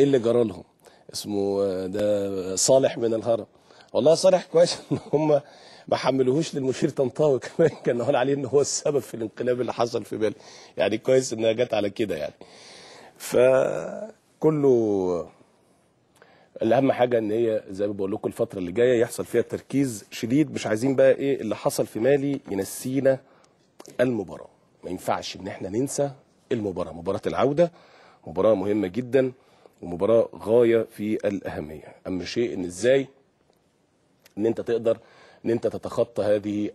ايه اللي جرى لهم اسمه آه، ده صالح من الهرم والله صالح كويس ان هم ما حملوهوش للمشير طنطاوي كمان كان قال عليه ان هو السبب في الانقلاب اللي حصل في بالي يعني كويس انها جت على كده يعني فكله الاهم حاجه ان هي زي ما بقول لكم الفتره اللي جايه يحصل فيها تركيز شديد مش عايزين بقى ايه اللي حصل في مالي ينسينا المباراه ما ينفعش ان احنا ننسى المباراه مباراه العوده مباراه مهمه جدا ومباراه غايه في الاهميه اهم شيء ان ازاي ان انت تقدر ان انت تتخطى هذه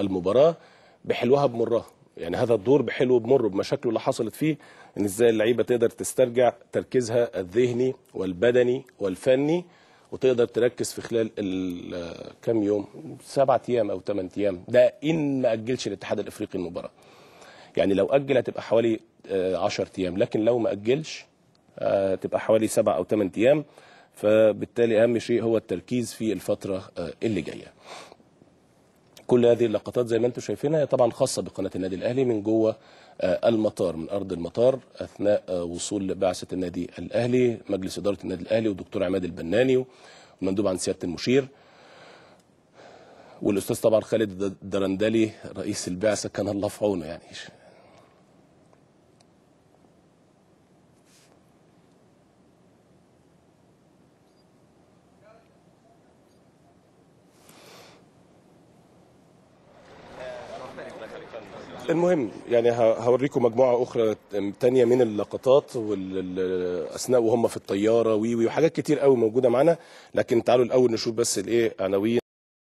المباراه بحلوها بمرها يعني هذا الدور بحلو بمر بمشاكله اللي حصلت فيه ان ازاي اللعيبه تقدر تسترجع تركيزها الذهني والبدني والفني وتقدر تركز في خلال كام يوم سبعة ايام او ثمان ايام ده ان ما اجلش الاتحاد الافريقي المباراه يعني لو اجل هتبقى حوالي 10 آه، ايام لكن لو ما اجلش آه، تبقى حوالي سبع أو ثمان أيام فبالتالي أهم شيء هو التركيز في الفترة آه، اللي جاية كل هذه اللقطات زي ما انتم شايفينها هي طبعا خاصه بقناه النادي الاهلي من جوه آه، المطار من ارض المطار اثناء وصول بعثه النادي الاهلي مجلس اداره النادي الاهلي والدكتور عماد البناني ومندوب عن سياده المشير والاستاذ طبعا خالد درندلي رئيس البعثه كان الله في عونه يعني المهم يعني هوريكم مجموعه اخرى تانية من اللقطات اثناء وهم في الطياره وي وحاجات كتير قوي موجوده معانا لكن تعالوا الاول نشوف بس الايه عناوين